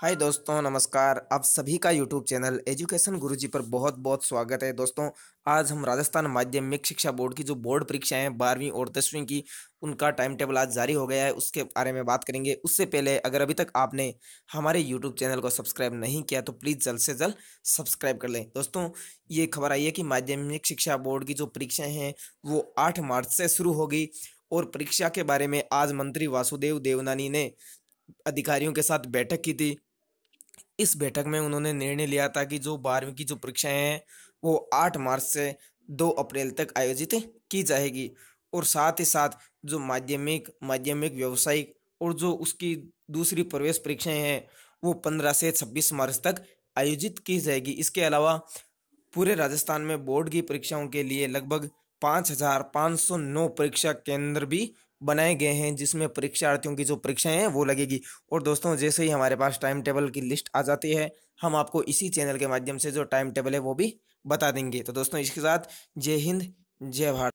हाय दोस्तों नमस्कार आप सभी का यूट्यूब चैनल एजुकेशन गुरुजी पर बहुत बहुत स्वागत है दोस्तों आज हम राजस्थान माध्यमिक शिक्षा बोर्ड की जो बोर्ड परीक्षाएं हैं बारहवीं और दसवीं की उनका टाइम टेबल आज जारी हो गया है उसके बारे में बात करेंगे उससे पहले अगर अभी तक आपने हमारे यूट्यूब चैनल को सब्सक्राइब नहीं किया तो प्लीज़ जल्द से जल्द सब्सक्राइब कर लें दोस्तों ये खबर आई है कि माध्यमिक शिक्षा बोर्ड की जो परीक्षाएँ हैं वो आठ मार्च से शुरू होगी और परीक्षा के बारे में आज मंत्री वासुदेव देवनानी ने अधिकारियों के साथ बैठक की थी इस बैठक में उन्होंने निर्णय लिया था कि जो बारहवीं की जो परीक्षाएं हैं वो आठ मार्च से दो अप्रैल तक आयोजित की जाएगी और साथ ही साथ जो माध्यमिक माध्यमिक व्यावसायिक और जो उसकी दूसरी प्रवेश परीक्षाएं हैं वो पंद्रह से छब्बीस मार्च तक आयोजित की जाएगी इसके अलावा पूरे राजस्थान में बोर्ड की परीक्षाओं के लिए लगभग पाँच हजार सौ नौ परीक्षा केंद्र भी बनाए गए हैं जिसमें परीक्षार्थियों की जो परीक्षाएं हैं वो लगेगी और दोस्तों जैसे ही हमारे पास टाइम टेबल की लिस्ट आ जाती है हम आपको इसी चैनल के माध्यम से जो टाइम टेबल है वो भी बता देंगे तो दोस्तों इसके साथ जय हिंद जय भारत